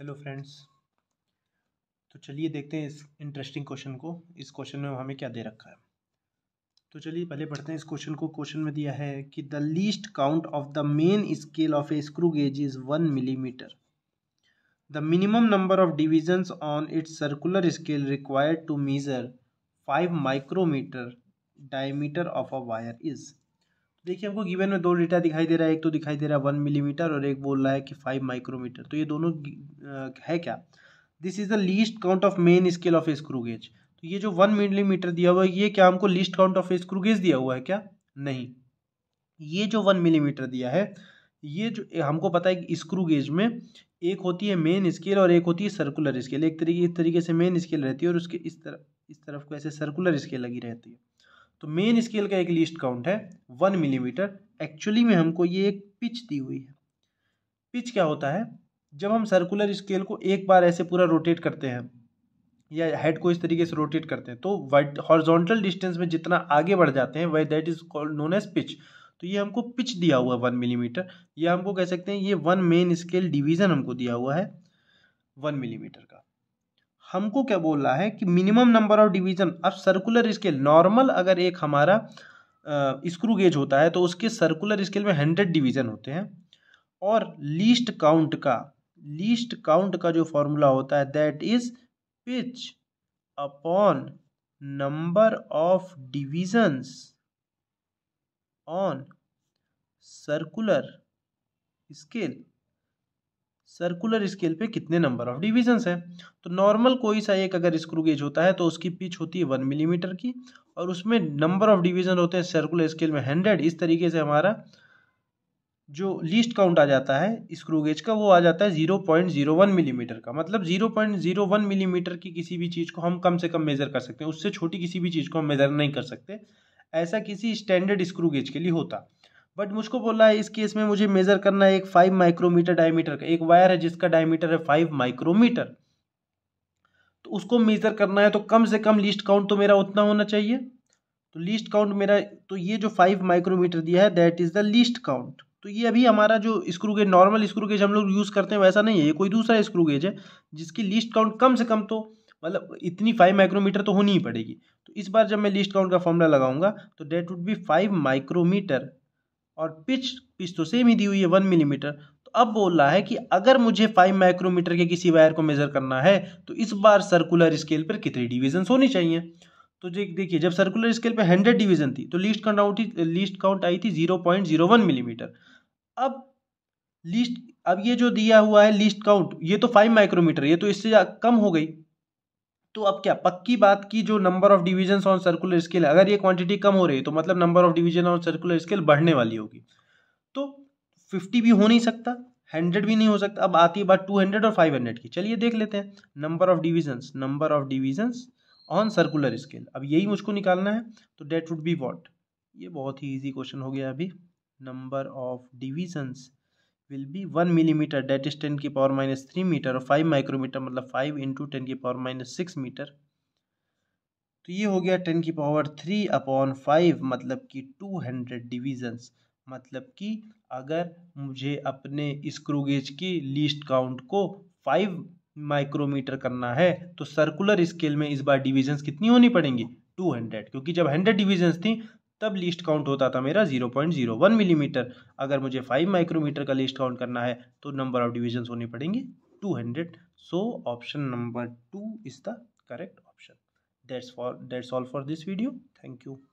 Hello friends तो चलिए देखते हैं इस इंटरेस्टिंग क्वेश्चन को इस क्वेश्चन में हमें क्या दे रखा है तो चलिए पहले पढ़ते हैं इस क्वेश्चन को क्वेश्चन में दिया है कि the least count of the main scale of a screw gauge is one millimetre the minimum number of divisions on its circular scale required to measure five micrometre diameter of a wire is देखिए हमको given में दो data दिखाई दे रहा है एक तो दिखाई दे रहा है वन मिलीमीटर और एक बोल रहा है कि फाइव माइक्रोमीटर तो ये दोनों है क्या this is the least count of main scale of screw gauge तो ये जो वन मिलीमीटर दिया हुआ है ये क्या हमको least count of screw gauge दिया हुआ है क्या नहीं ये जो वन मिलीमीटर दिया है ये जो हमको पता है कि स्क्रू गेज में एक होती है मेन स्केल और एक होती है सर्कुलर स्केल एक तरीके इस तरीके से मेन स्केल रहती है और उसके इस तरफ इस तरफ को ऐसे सर्कुलर स्केल लगी रहती है तो मेन स्केल का एक लीस्ट काउंट है वन मिलीमीटर एक्चुअली में हमको ये एक पिच दी हुई है पिच क्या होता है जब हम सर्कुलर स्केल को एक बार ऐसे पूरा रोटेट करते हैं या हेड को इस तरीके से रोटेट करते हैं तो वाइट हॉर्जोंटल डिस्टेंस में जितना आगे बढ़ जाते हैं why that is called known as pitch तो ये हमको पिच दिया हुआ है वन मिलीमीटर ये हमको कह सकते हैं ये वन मेन स्केल डिवीजन हमको दिया हुआ है वन मिलीमीटर का हमको क्या बोल रहा है कि मिनिमम नंबर ऑफ डिवीजन अब सर्कुलर स्केल नॉर्मल अगर एक हमारा स्क्रू गेज होता है तो उसके सर्कुलर स्केल में हंड्रेड डिवीजन होते हैं और लीस्ट काउंट का लीस्ट काउंट का जो फॉर्मूला होता है that is pitch upon number of divisions on circular scale circular scale पे कितने नंबर ऑफ डिविजन्स हैं तो नॉर्मल कोई सा एक अगर स्क्रू गेज होता है तो उसकी पिच होती है वन मिलीमीटर की और उसमें नंबर ऑफ डिवीजन होते हैं सर्कुलर स्केल में हंड्रेड इस तरीके से हमारा जो लीस्ट काउंट आ जाता है स्क्रू गेज का वो आ जाता है zero point zero one millimetre का मतलब zero point zero one millimetre की किसी भी चीज़ को हम कम से कम मेज़र कर सकते हैं उससे छोटी किसी भी चीज़ को हम मेज़र नहीं कर सकते ऐसा किसी स्टैंडर्ड स्क्रू गेज के लिए होता बट मुझको बोला है इस केस में मुझे मेज़र करना है एक फाइव माइक्रोमीटर डायमीटर का एक वायर है जिसका डायमीटर है फाइव माइक्रोमीटर तो उसको मेज़र करना है तो कम से कम लिस्ट काउंट तो मेरा उतना होना चाहिए तो लिस्ट काउंट मेरा तो ये जो फाइव माइक्रोमीटर दिया है that is the least count तो ये अभी हमारा जो screw gauge normal screw gauge हम लोग यूज़ करते हैं वैसा नहीं है ये कोई दूसरा स्क्रू गेज है जिसकी लिस्ट काउंट कम से कम तो मतलब इतनी फाइव माइक्रोमीटर तो होनी ही पड़ेगी तो इस बार जब मैं लिस्ट काउंट का फॉर्मूला लगाऊंगा तो that would be five micrometre और पिच पिच तो सेम ही दी हुई है वन मिलीमीटर तो अब बोल रहा है कि अगर मुझे फाइव माइक्रोमीटर के किसी वायर को मेज़र करना है तो इस बार सर्कुलर स्केल पर कितनी डिविजन होनी चाहिए तो देखिए जब सर्कुलर स्केल पर हंड्रेड डिवीजन थी तो least count out least count आई थी zero point zero one millimetre अब लीस्ट अब ये जो दिया हुआ है लीस्ट काउंट ये तो फाइव माइक्रोमीटर ये तो इससे कम हो गई तो अब क्या पक्की बात की जो number of division on circular scale अगर ये क्वांटिटी कम हो रही है तो मतलब number of division on circular scale बढ़ने वाली होगी तो फिफ्टी भी हो नहीं सकता हंड्रेड भी नहीं हो सकता अब आती है बात टू हंड्रेड और फाइव हंड्रेड की चलिए देख लेते हैं number of divisions number of divisions on circular scale अब यही मुझको निकालना है तो डेट वुड बी वॉट ये बहुत ही ईजी क्वेश्चन हो गया अभी number of divisions will be one millimetre that is ten की पावर माइनस थ्री मीटर और फाइव माइक्रोमीटर मतलब फाइव इंटू टेन की पावर माइनस सिक्स मीटर तो ये हो गया टेन की पावर थ्री अपॉन फाइव मतलब कि टू हंड्रेड डिविजन्स मतलब कि अगर मुझे अपने स्क्रूगेज की लीस्ट काउंट को फाइव माइक्रोमीटर करना है तो सर्कुलर स्केल में इस बार डिविजन्स कितनी होनी पड़ेंगी टू हंड्रेड क्योंकि जब हंड्रेड डिवीजन्स थी तब लीस्ट काउंट होता था मेरा 0.01 मिलीमीटर mm. अगर मुझे 5 माइक्रोमीटर का लीस्ट काउंट करना है तो नंबर ऑफ डिविजन्स होने पड़ेंगे 200 so option number two is the correct option that's for that's all for this video thank you